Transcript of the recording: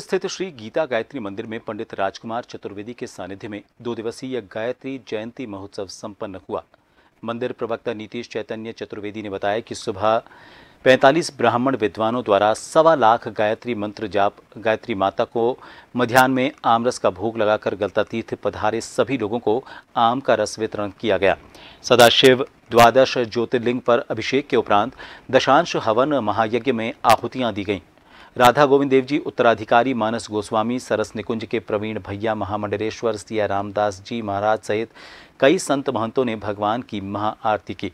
स्थित श्री गीता गायत्री मंदिर में पंडित राजकुमार चतुर्वेदी के सानिध्य में दो दिवसीय गायत्री जयंती महोत्सव संपन्न हुआ मंदिर प्रवक्ता नीतीश चैतन्य चतुर्वेदी ने बताया कि सुबह 45 ब्राह्मण विद्वानों द्वारा सवा लाख गायत्री मंत्र जाप गायत्री माता को मध्यान्ह में आमरस का भोग लगाकर गलता तीर्थ पधारे सभी लोगों को आम का रस वितरण किया गया सदाशिव द्वादश ज्योतिर्लिंग पर अभिषेक के उपरांत दशांश हवन महायज्ञ में आहुतियां दी गईं राधा गोविंद देव जी उत्तराधिकारी मानस गोस्वामी सरस निकुंज के प्रवीण भैया महामंडलेश्वर सिया रामदास जी महाराज सहित कई संत महंतों ने भगवान की महाआरती की